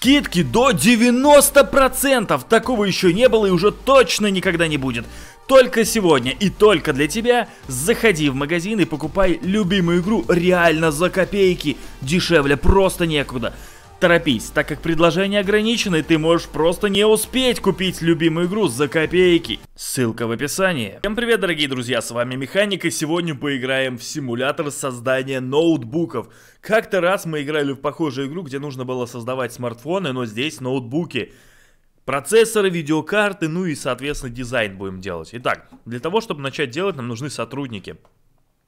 Скидки до 90%! Такого еще не было и уже точно никогда не будет. Только сегодня и только для тебя заходи в магазин и покупай любимую игру реально за копейки. Дешевле просто некуда. Торопись, так как предложения ограничены, ты можешь просто не успеть купить любимую игру за копейки. Ссылка в описании. Всем привет, дорогие друзья, с вами Механик, и сегодня поиграем в симулятор создания ноутбуков. Как-то раз мы играли в похожую игру, где нужно было создавать смартфоны, но здесь ноутбуки. Процессоры, видеокарты, ну и, соответственно, дизайн будем делать. Итак, для того, чтобы начать делать, нам нужны сотрудники.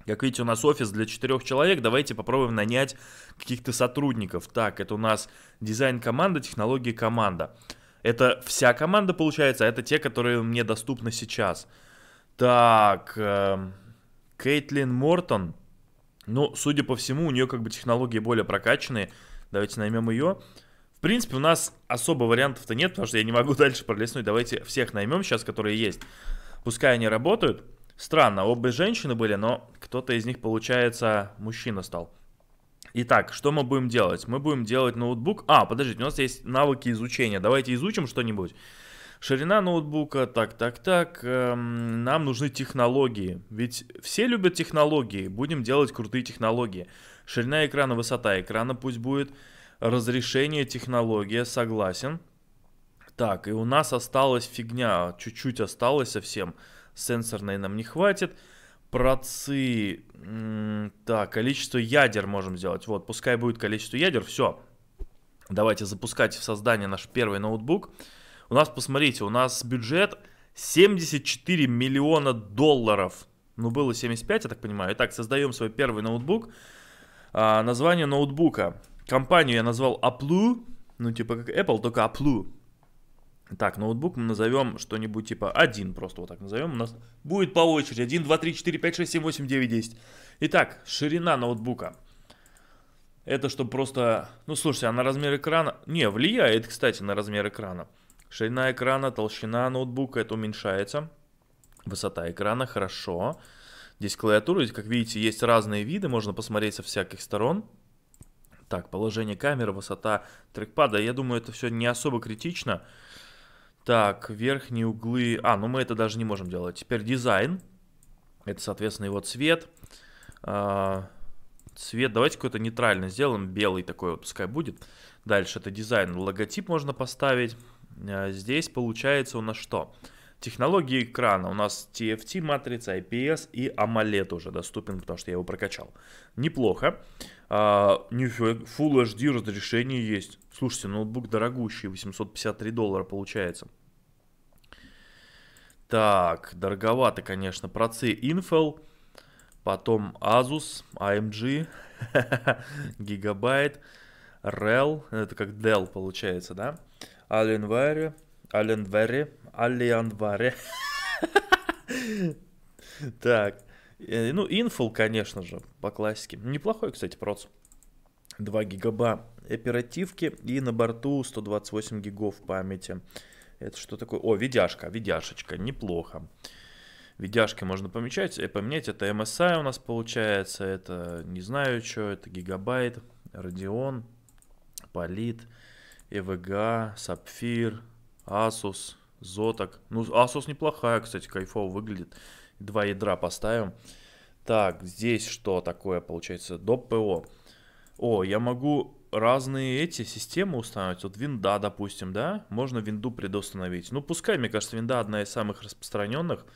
Как видите, у нас офис для четырех человек. Давайте попробуем нанять каких-то сотрудников. Так, это у нас дизайн-команда, технологии команда. Это вся команда, получается, а это те, которые мне доступны сейчас. Так, э, эм, Кейтлин Мортон. Ну, судя по всему, у нее как бы технологии более прокачанные. Давайте наймем ее. В принципе, у нас особо вариантов-то нет, потому что я не могу дальше пролистнуть. Давайте всех наймем сейчас, которые есть. Пускай они работают. Странно, обе женщины были, но кто-то из них, получается, мужчина стал. Итак, что мы будем делать? Мы будем делать ноутбук. А, подождите, у нас есть навыки изучения. Давайте изучим что-нибудь. Ширина ноутбука, так, так, так. Эм, нам нужны технологии. Ведь все любят технологии. Будем делать крутые технологии. Ширина экрана, высота экрана пусть будет. Разрешение, технология, согласен. Так, и у нас осталась фигня. Чуть-чуть осталось совсем. Совсем сенсорной нам не хватит. Процы, так, количество ядер можем сделать. Вот, пускай будет количество ядер, все. Давайте запускать в создание наш первый ноутбук. У нас, посмотрите, у нас бюджет 74 миллиона долларов. Ну, было 75, я так понимаю. Итак, создаем свой первый ноутбук. А, название ноутбука. Компанию я назвал Apple. Ну, типа как Apple, только Apple. Так, ноутбук мы назовем что-нибудь типа один просто вот так назовем. У нас будет по очереди 1, 2, 3, 4, 5, 6, 7, 8, 9, 10. Итак, ширина ноутбука. Это чтобы просто... Ну, слушайте, а на размер экрана... Не, влияет, кстати, на размер экрана. Ширина экрана, толщина ноутбука, это уменьшается. Высота экрана, хорошо. Здесь клавиатура, как видите, есть разные виды, можно посмотреть со всяких сторон. Так, положение камеры, высота трекпада. Я думаю, это все не особо критично. Так, верхние углы... А, ну мы это даже не можем делать. Теперь дизайн. Это, соответственно, его цвет. А, цвет давайте какой-то нейтральный сделаем. Белый такой вот пускай будет. Дальше это дизайн. Логотип можно поставить. А, здесь получается у нас что? Технологии экрана. У нас TFT матрица, IPS и AMOLED уже доступен, потому что я его прокачал. Неплохо. А, Full HD разрешение есть. Слушайте, ноутбук дорогущий, 853 доллара получается. Так, дороговато, конечно, процы Infel, потом Asus, AMG, Gigabyte, REL, это как Dell получается, да? Alienware, Alienware, Alienware. Так, Э, ну, инфол, конечно же, по классике. Неплохой, кстати, проц. 2 гигаба оперативки и на борту 128 гигов памяти. Это что такое? О, видяшка, видяшечка, неплохо. Видяшки можно помечать, э, поменять. Это MSI у нас получается, это не знаю что, это Гигабайт, Radeon, Полит, EVGA, Сапфир, Asus, Зоток. Ну, Asus неплохая, кстати, кайфово выглядит два ядра поставим. Так, здесь что такое получается? Доп ПО. О, я могу разные эти системы устанавливать. Вот винда, допустим, да? Можно винду предустановить. Ну, пускай, мне кажется, винда одна из самых распространенных.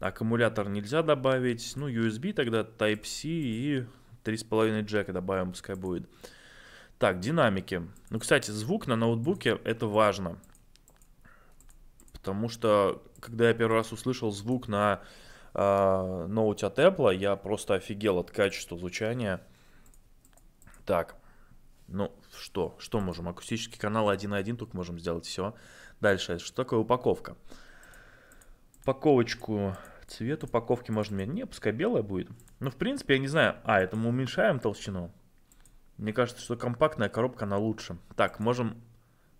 Аккумулятор нельзя добавить. Ну, USB тогда, Type-C и 3,5 джека добавим, пускай будет. Так, динамики. Ну, кстати, звук на ноутбуке это важно. Потому что, когда я первый раз услышал звук на а, ноуте от Apple. Я просто офигел от качества звучания. Так, ну что, что можем? Акустический канал 1.1 только можем сделать, все. Дальше, что такое упаковка? Упаковочку, цвет упаковки можно менять. Не, пускай белая будет. Ну, в принципе, я не знаю. А, это мы уменьшаем толщину. Мне кажется, что компактная коробка, она лучше. Так, можем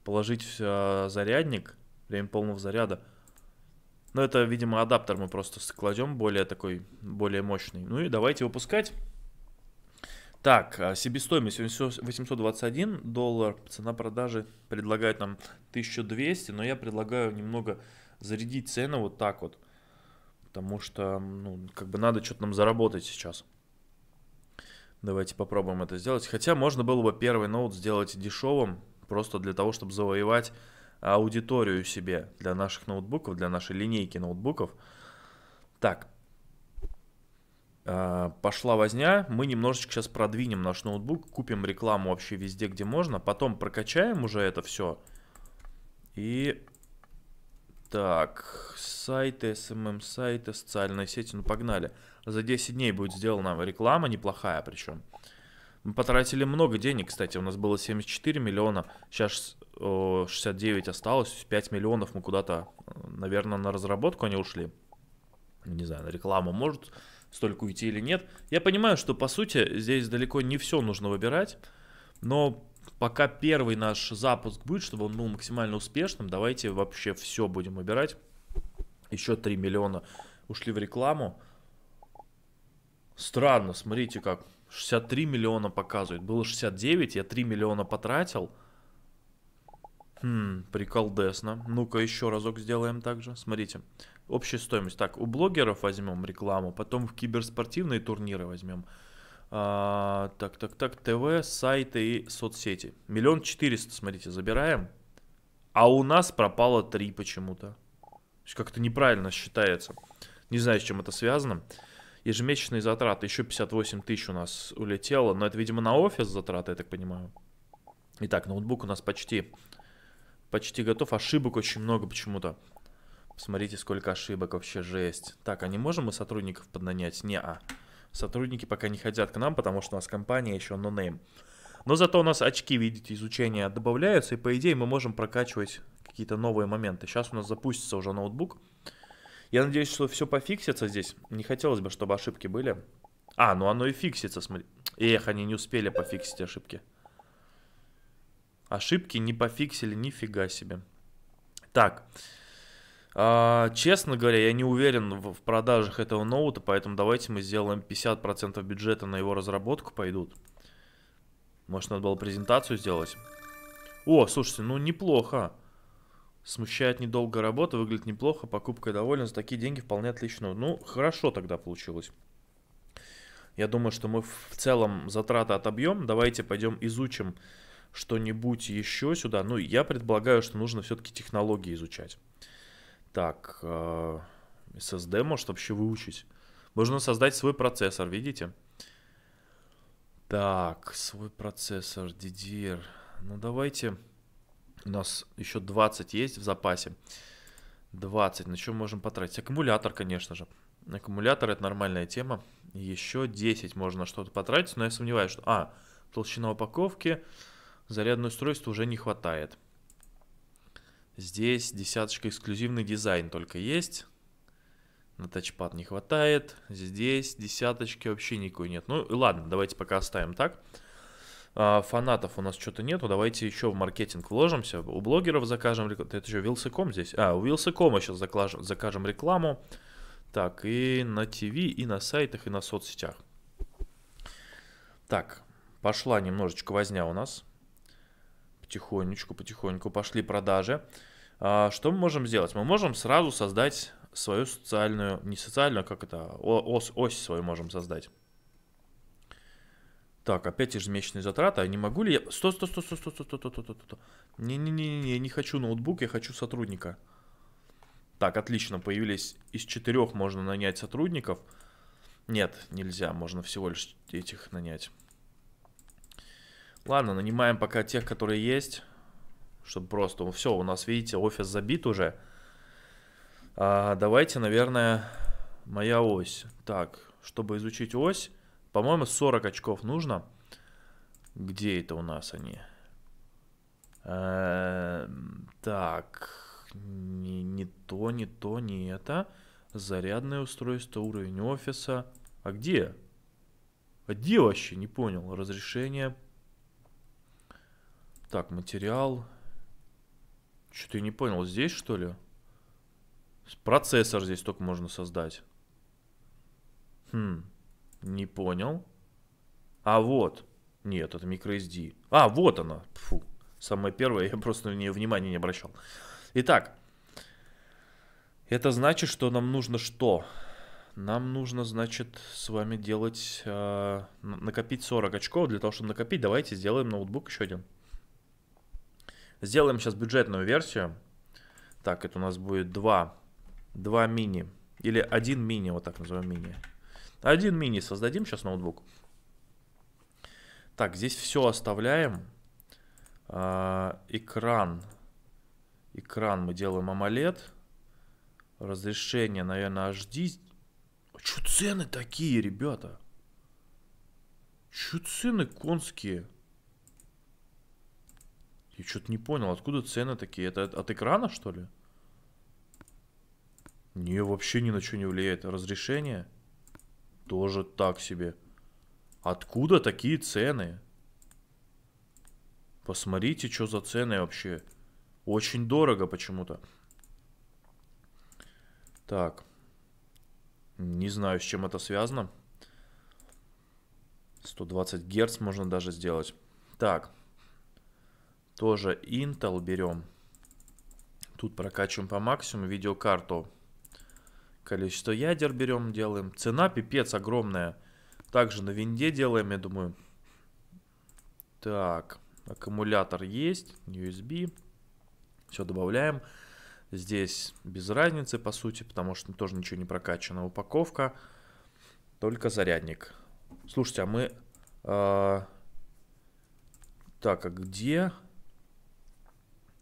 положить э, зарядник, время полного заряда. Ну это, видимо, адаптер мы просто кладем более такой, более мощный. Ну и давайте выпускать. Так, а, себестоимость 821 доллар, цена продажи предлагает нам 1200, но я предлагаю немного зарядить цену вот так вот, потому что, ну, как бы надо что-то нам заработать сейчас. Давайте попробуем это сделать. Хотя можно было бы первый ноут сделать дешевым, просто для того, чтобы завоевать аудиторию себе для наших ноутбуков, для нашей линейки ноутбуков. Так, а, пошла возня, мы немножечко сейчас продвинем наш ноутбук, купим рекламу вообще везде, где можно, потом прокачаем уже это все. И так, сайты, SMM эм эм, сайты, социальные сети, ну погнали. За 10 дней будет сделана реклама, неплохая причем. Мы потратили много денег, кстати, у нас было 74 миллиона, сейчас 69 осталось, 5 миллионов мы куда-то, э, наверное, на разработку они ушли. Не знаю, на рекламу может столько уйти или нет. Я понимаю, что по сути здесь далеко не все нужно выбирать, но пока первый наш запуск будет, чтобы он был максимально успешным, давайте вообще все будем выбирать. Еще 3 миллиона ушли в рекламу. Странно, смотрите как 63 миллиона показывает. Было 69, я 3 миллиона потратил. Хм, приколдесно. Ну-ка еще разок сделаем также. Смотрите, общая стоимость. Так, у блогеров возьмем рекламу, потом в киберспортивные турниры возьмем. А, так, так, так, ТВ, сайты и соцсети. Миллион четыреста, смотрите, забираем. А у нас пропало три почему-то. Как-то неправильно считается. Не знаю, с чем это связано ежемесячные затраты, еще 58 тысяч у нас улетело, но это, видимо, на офис затраты, я так понимаю. Итак, ноутбук у нас почти, почти готов, ошибок очень много почему-то. Посмотрите, сколько ошибок, вообще жесть. Так, а не можем мы сотрудников поднанять? Не-а. Сотрудники пока не хотят к нам, потому что у нас компания еще нонейм. No но зато у нас очки, видите, изучения добавляются, и по идее мы можем прокачивать какие-то новые моменты. Сейчас у нас запустится уже ноутбук. Я надеюсь, что все пофиксится здесь. Не хотелось бы, чтобы ошибки были. А, ну оно и фиксится, смотри. Эх, они не успели пофиксить ошибки. Ошибки не пофиксили, нифига себе. Так. А, честно говоря, я не уверен в, в продажах этого ноута, поэтому давайте мы сделаем 50% бюджета на его разработку пойдут. Может, надо было презентацию сделать? О, слушайте, ну неплохо. Смущает недолго работа, выглядит неплохо, покупка довольна, за такие деньги вполне отлично. Ну, хорошо тогда получилось. Я думаю, что мы в целом затраты отобьем. Давайте пойдем изучим что-нибудь еще сюда. Ну, я предполагаю, что нужно все-таки технологии изучать. Так, SSD э, может вообще выучить. Можно создать свой процессор, видите? Так, свой процессор, DDR. Ну, давайте... У нас еще 20 есть в запасе. 20. На чем можем потратить? Аккумулятор, конечно же. Аккумулятор это нормальная тема. Еще 10 можно что-то потратить, но я сомневаюсь, что... А, толщина упаковки, зарядное устройство уже не хватает. Здесь десяточка эксклюзивный дизайн только есть. На тачпад не хватает. Здесь десяточки вообще никакой нет. Ну ладно, давайте пока оставим Так. А, фанатов у нас что-то нету, давайте еще в маркетинг вложимся, у блогеров закажем рекламу, это еще Вилсаком здесь, а, у Вилсакома сейчас закажем, закажем рекламу, так, и на ТВ, и на сайтах, и на соцсетях. Так, пошла немножечко возня у нас, потихонечку, потихоньку пошли продажи. А, что мы можем сделать? Мы можем сразу создать свою социальную, не социальную, а как это, ос, ось свою можем создать. Так, опять ежемесячные затраты. А не могу ли я... Сто, сто, сто, сто, сто, сто, сто, сто, сто, сто, сто. Не-не-не, я не хочу ноутбук, я хочу сотрудника. Так, отлично, появились... Из четырех можно нанять сотрудников. Нет, нельзя, можно всего лишь этих нанять. Ладно, нанимаем пока тех, которые есть. Чтобы просто... Все, у нас, видите, офис забит уже. А, давайте, наверное, моя ось. Так, чтобы изучить ось... По-моему, 40 очков нужно. Где это у нас они? Эм, так, не, не то, не то, не это. Зарядное устройство, уровень офиса. А где? А где вообще? Не понял. Разрешение. Так, материал. Что-то я не понял. Здесь, что ли? Процессор здесь только можно создать. Хм. Не понял. А вот. Нет, это microSD. А, вот она. Фу. Самое первое, я просто на нее внимания не обращал. Итак, это значит, что нам нужно что? Нам нужно, значит, с вами делать... Э, накопить 40 очков. Для того, чтобы накопить, давайте сделаем ноутбук еще один. Сделаем сейчас бюджетную версию. Так, это у нас будет 2. 2 мини. Или один мини, вот так назовем мини. Один мини создадим сейчас ноутбук. Так, здесь все оставляем. А, экран. Экран мы делаем AMOLED. Разрешение, наверное, HD. А Че цены такие, ребята? Че цены конские? Я что-то не понял, откуда цены такие? Это от, от экрана, что ли? Не, вообще ни на что не влияет. Разрешение? Тоже так себе. Откуда такие цены? Посмотрите, что за цены вообще. Очень дорого почему-то. Так. Не знаю, с чем это связано. 120 герц можно даже сделать. Так. Тоже Intel берем. Тут прокачиваем по максимуму видеокарту. Количество ядер берем, делаем. Цена пипец огромная. Также на винде делаем, я думаю. Так, аккумулятор есть, USB. Все добавляем. Здесь без разницы, по сути, потому что тоже ничего не прокачано. Упаковка, только зарядник. Слушайте, а мы... Э, так, а где...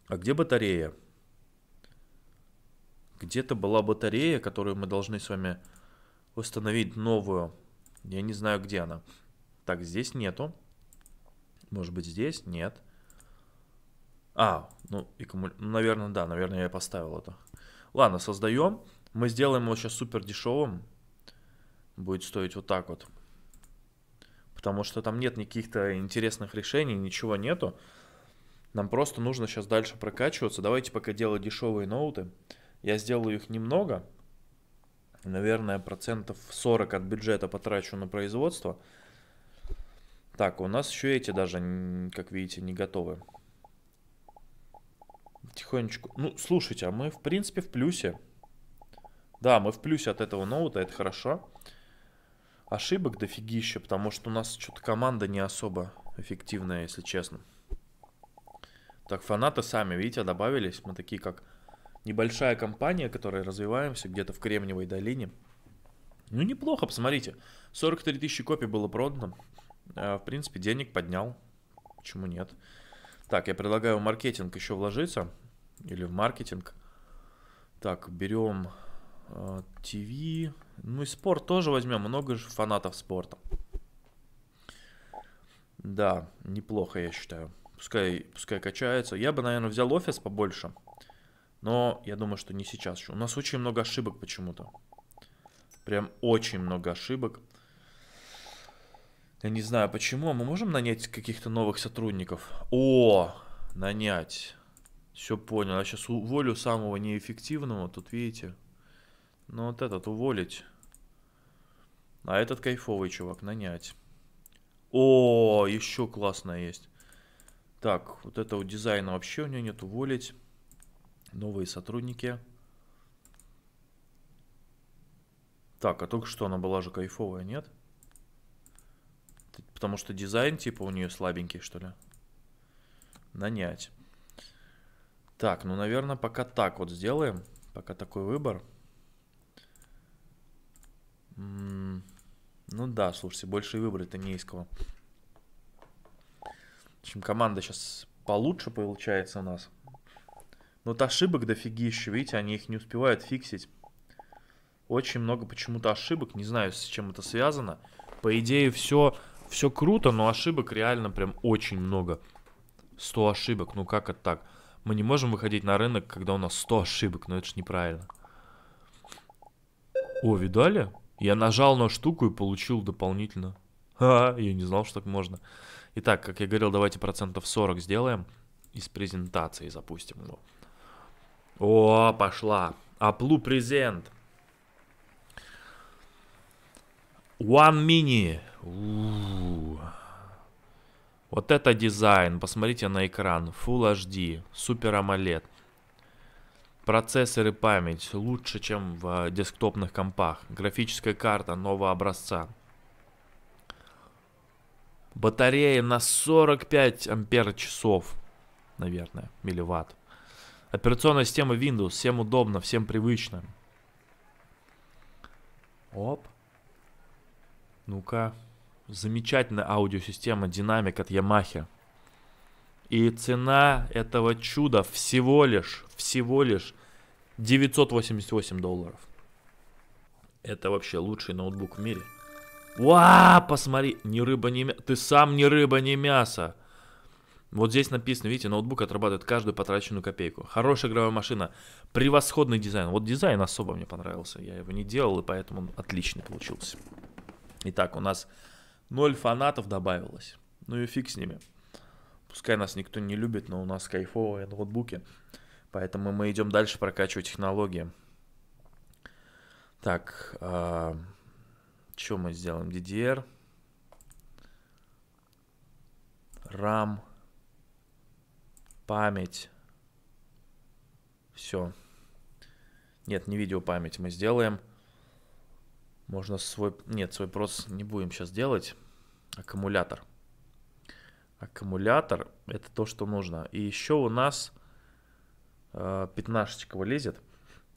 А где батарея? Где-то была батарея, которую мы должны с вами установить новую. Я не знаю, где она. Так, здесь нету. Может быть, здесь? Нет. А, ну, и кому... Ну, наверное, да, наверное, я поставил это. Ладно, создаем. Мы сделаем его сейчас супер дешевым. Будет стоить вот так вот. Потому что там нет никаких-то интересных решений, ничего нету. Нам просто нужно сейчас дальше прокачиваться. Давайте пока делать дешевые ноуты. Я сделаю их немного, наверное, процентов 40 от бюджета потрачу на производство. Так, у нас еще эти даже, как видите, не готовы. Тихонечку. Ну, слушайте, а мы, в принципе, в плюсе. Да, мы в плюсе от этого ноута, это хорошо. Ошибок дофигища, потому что у нас что-то команда не особо эффективная, если честно. Так, фанаты сами, видите, добавились. Мы такие, как небольшая компания, которая развиваемся где-то в Кремниевой долине. Ну, неплохо, посмотрите. 43 тысячи копий было продано. А, в принципе, денег поднял. Почему нет? Так, я предлагаю в маркетинг еще вложиться. Или в маркетинг. Так, берем а, ТВ, Ну и спорт тоже возьмем. Много же фанатов спорта. Да, неплохо, я считаю. Пускай, пускай качается. Я бы, наверное, взял офис побольше. Но я думаю, что не сейчас еще. У нас очень много ошибок почему-то. Прям очень много ошибок. Я не знаю почему. Мы можем нанять каких-то новых сотрудников? О, нанять. Все понял. Я сейчас уволю самого неэффективного. Тут видите. Ну вот этот уволить. А этот кайфовый чувак нанять. О, еще классная есть. Так, вот этого дизайна вообще у него нет уволить. Новые сотрудники. Так, а только что она была же кайфовая, нет? Потому что дизайн типа у нее слабенький, что ли? Нанять. Так, ну, наверное, пока так вот сделаем. Пока такой выбор. М-м, ну да, слушайте, больше выбора-то не из кого. В общем, команда сейчас получше получается у нас. Но вот ошибок дофигища, видите, они их не успевают фиксить. Очень много почему-то ошибок, не знаю, с чем это связано. По идее, все, все круто, но ошибок реально прям очень много. 100 ошибок, ну как это так? Мы не можем выходить на рынок, когда у нас 100 ошибок, но ну это же неправильно. О, видали? Я нажал на штуку и получил дополнительно. Ха, -ха я не знал, что так можно. Итак, как я говорил, давайте процентов 40 сделаем. Из презентации запустим его. Ну. О, пошла. Аплу презент. One mini. У -у -у. Вот это дизайн. Посмотрите на экран. Full HD. Супер AMOLED. Процессор и память лучше, чем в э, десктопных компах. Графическая карта нового образца. Батарея на 45 ампер часов, наверное, или Операционная система Windows. Всем удобно, всем привычно. Оп. Ну-ка. Замечательная аудиосистема, динамик от Yamaha. И цена этого чуда всего лишь, всего лишь 988 долларов. Это вообще лучший ноутбук в мире. Уа, посмотри, ни рыба, ни мясо. Ты сам ни рыба, ни мясо. Вот здесь написано, видите, ноутбук отрабатывает каждую потраченную копейку. Хорошая игровая машина, превосходный дизайн. Вот дизайн особо мне понравился, я его не делал, и поэтому он отличный получился. Итак, у нас ноль фанатов добавилось. Ну и фиг с ними. Пускай нас никто не любит, но у нас кайфовые ноутбуки. Поэтому мы идем дальше прокачивать технологии. Так, э, что мы сделаем? DDR. RAM память. Все. Нет, не видео память мы сделаем. Можно свой... Нет, свой прос не будем сейчас делать. Аккумулятор. Аккумулятор — это то, что нужно. И еще у нас э, пятнашечка вылезет.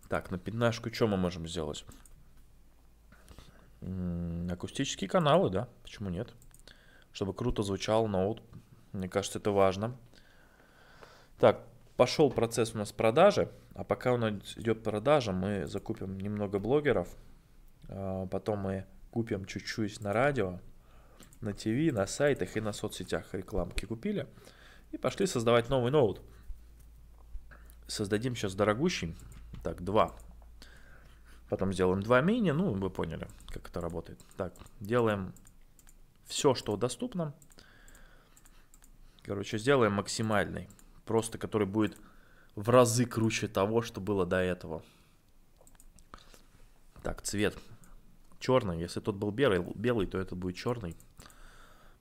Так, на пятнашку что мы можем сделать? М -м, акустические каналы, да? Почему нет? Чтобы круто звучал ноут. Мне кажется, это важно. Так, пошел процесс у нас продажи. А пока у нас идет продажа, мы закупим немного блогеров. А, потом мы купим чуть-чуть на радио, на ТВ, на сайтах и на соцсетях рекламки купили. И пошли создавать новый ноут. Создадим сейчас дорогущий. Так, два. Потом сделаем два мини. Ну, вы поняли, как это работает. Так, делаем все, что доступно. Короче, сделаем максимальный просто который будет в разы круче того, что было до этого. Так, цвет черный. Если тот был белый, белый то этот будет черный.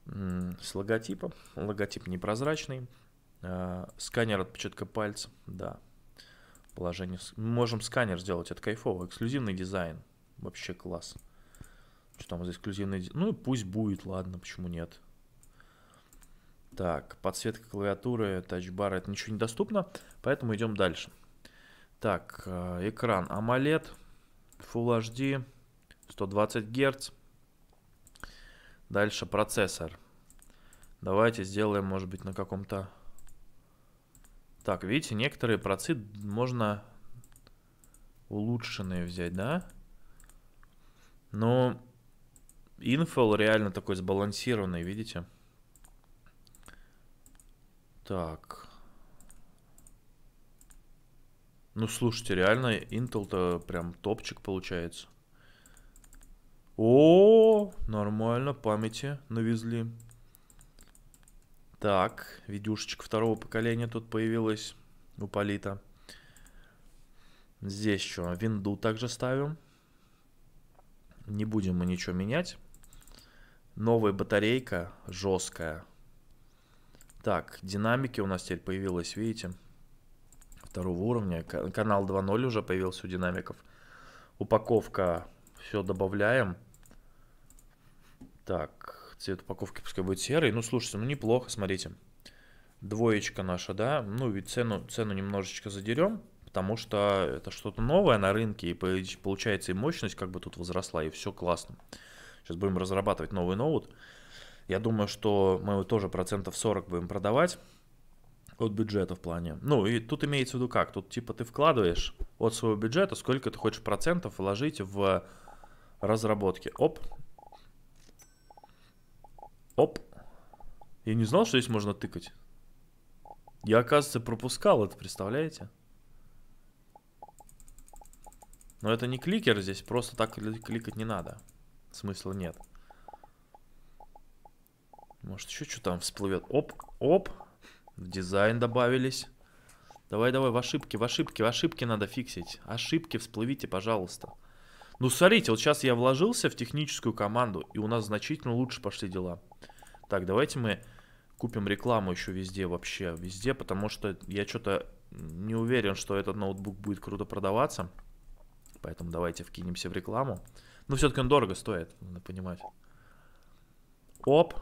С логотипом. Логотип непрозрачный. А, сканер отпечатка пальца. Да. Положение. Мы можем сканер сделать. Это кайфово. Эксклюзивный дизайн. Вообще класс. Что там за эксклюзивный дизайн? Ну и пусть будет, ладно, почему нет. Так, подсветка клавиатуры, тачбар, это ничего не доступно, поэтому идем дальше. Так, э, экран AMOLED, Full HD, 120 Гц. Дальше процессор. Давайте сделаем, может быть, на каком-то... Так, видите, некоторые процы можно улучшенные взять, да? Но Infel реально такой сбалансированный, видите? Видите? Так. Ну, слушайте, реально Intel-то прям топчик получается. О, нормально, памяти навезли. Так, видюшечка второго поколения тут появилась у Полита. Здесь что, винду также ставим. Не будем мы ничего менять. Новая батарейка жесткая. Так, динамики у нас теперь появилось, видите? Второго уровня. Канал 2.0 уже появился у динамиков. Упаковка. Все добавляем. Так, цвет упаковки пускай будет серый. Ну, слушайте, ну неплохо, смотрите. Двоечка наша, да? Ну, ведь цену, цену немножечко задерем, потому что это что-то новое на рынке, и получается и мощность как бы тут возросла, и все классно. Сейчас будем разрабатывать новый ноут. Ноут. Я думаю, что мы тоже процентов 40 будем продавать от бюджета в плане. Ну, и тут имеется в виду как? Тут типа ты вкладываешь от своего бюджета, сколько ты хочешь процентов вложить в разработки. Оп. Оп. Я не знал, что здесь можно тыкать. Я, оказывается, пропускал это, представляете? Но это не кликер здесь, просто так кликать не надо. Смысла нет. Может, еще что там всплывет. Оп, оп. В дизайн добавились. Давай, давай, в ошибки, в ошибки, в ошибки надо фиксить. Ошибки всплывите, пожалуйста. Ну, смотрите, вот сейчас я вложился в техническую команду, и у нас значительно лучше пошли дела. Так, давайте мы купим рекламу еще везде вообще, везде, потому что я что-то не уверен, что этот ноутбук будет круто продаваться. Поэтому давайте вкинемся в рекламу. Но ну, все-таки он дорого стоит, надо понимать. Оп,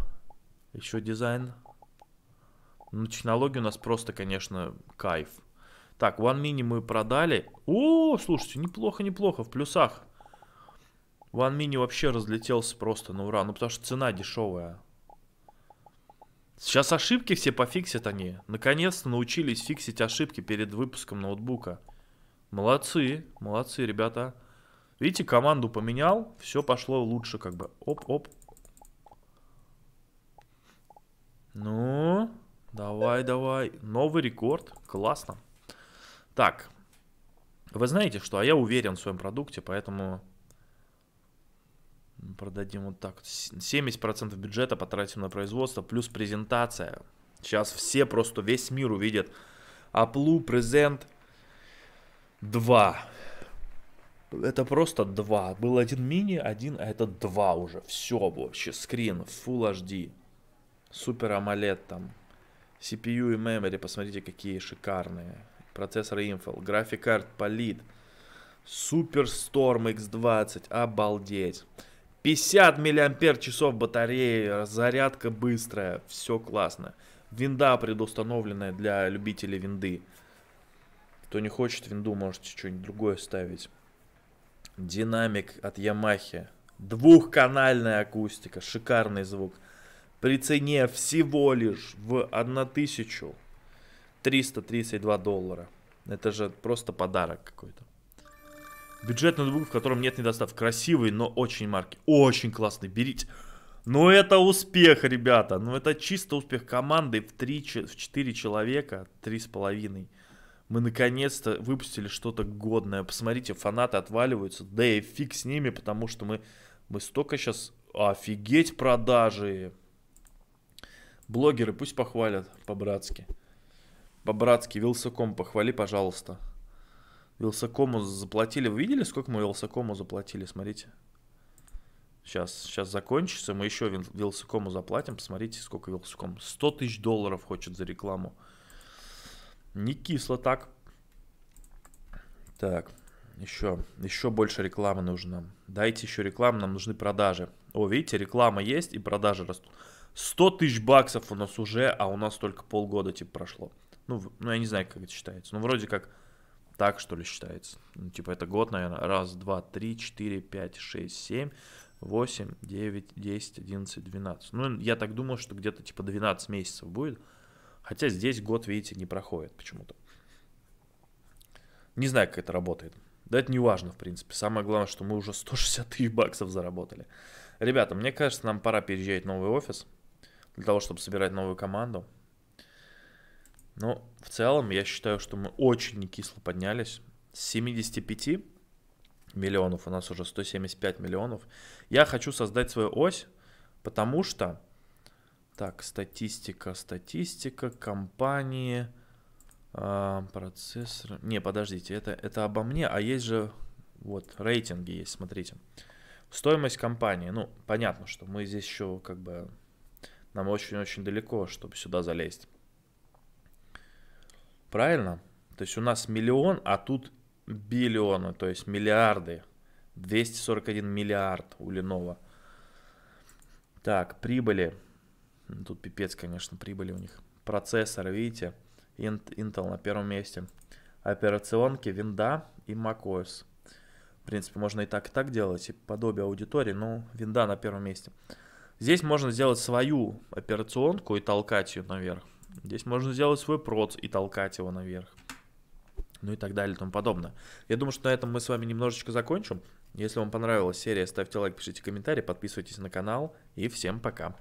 еще дизайн. Ну, технологии у нас просто, конечно, кайф. Так, One Mini мы продали. О, слушайте, неплохо, неплохо, в плюсах. One Mini вообще разлетелся просто на ура. Ну, потому что цена дешевая. Сейчас ошибки все пофиксят они. Наконец-то научились фиксить ошибки перед выпуском ноутбука. Молодцы, молодцы, ребята. Видите, команду поменял, все пошло лучше как бы. Оп-оп, Ну, давай, давай. Новый рекорд. Классно. Так. Вы знаете что? А я уверен в своем продукте, поэтому продадим вот так. 70% бюджета потратим на производство, плюс презентация. Сейчас все просто, весь мир увидит. Аплу презент 2. Это просто 2. Был один мини, один, а это 2 уже. Все, вообще, скрин, Full HD. Супер AMOLED там. CPU и memory, посмотрите, какие шикарные. Процессор Intel. Графикарт Polyd. Супер Storm X20. Обалдеть. 50 миллиампер часов батареи, зарядка быстрая, все классно. Винда предустановленная для любителей винды. Кто не хочет винду, можете что-нибудь другое ставить. Динамик от Yamaha. Двухканальная акустика, шикарный звук при цене всего лишь в 1332 доллара. Это же просто подарок какой-то. Бюджет ноутбук, в котором нет недостав. Красивый, но очень марки. Очень классный, берите. Но ну, это успех, ребята. но ну, это чисто успех команды в, 3, в 4 человека, 3,5. Мы наконец-то выпустили что-то годное. Посмотрите, фанаты отваливаются. Да и фиг с ними, потому что мы, мы столько сейчас... Офигеть продажи! Блогеры пусть похвалят по-братски. По-братски, Вилсаком похвали, пожалуйста. Вилсакому заплатили. Вы видели, сколько мы Вилсакому заплатили? Смотрите. Сейчас, сейчас закончится. Мы еще Вилсакому заплатим. Посмотрите, сколько Вилсаком. 100 тысяч долларов хочет за рекламу. Не кисло так. Так, еще, еще больше рекламы нужно. Дайте еще рекламу, нам нужны продажи. О, видите, реклама есть и продажи растут. 100 тысяч баксов у нас уже, а у нас только полгода, типа, прошло. Ну, ну, я не знаю, как это считается. Ну, вроде как так, что ли, считается. Ну, типа, это год, наверное. Раз, два, три, четыре, пять, шесть, семь, восемь, девять, десять, одиннадцать, двенадцать. Ну, я так думал, что где-то, типа, 12 месяцев будет. Хотя здесь год, видите, не проходит почему-то. Не знаю, как это работает. Да это не важно, в принципе. Самое главное, что мы уже 160 тысяч баксов заработали. Ребята, мне кажется, нам пора переезжать в новый офис для того, чтобы собирать новую команду. Но ну, в целом я считаю, что мы очень не кисло поднялись. С 75 миллионов у нас уже 175 миллионов. Я хочу создать свою ось, потому что... Так, статистика, статистика, компании, а, процессор... Не, подождите, это, это обо мне, а есть же... Вот, рейтинги есть, смотрите. Стоимость компании. Ну, понятно, что мы здесь еще как бы нам очень-очень далеко, чтобы сюда залезть. Правильно? То есть у нас миллион, а тут биллионы, то есть миллиарды. 241 миллиард у Ленова. Так, прибыли. Тут пипец, конечно, прибыли у них. Процессор, видите? Intel на первом месте. Операционки, винда и macOS. В принципе, можно и так, и так делать, и подобие аудитории, но винда на первом месте. Здесь можно сделать свою операционку и толкать ее наверх. Здесь можно сделать свой проц и толкать его наверх. Ну и так далее и тому подобное. Я думаю, что на этом мы с вами немножечко закончим. Если вам понравилась серия, ставьте лайк, пишите комментарии, подписывайтесь на канал. И всем пока.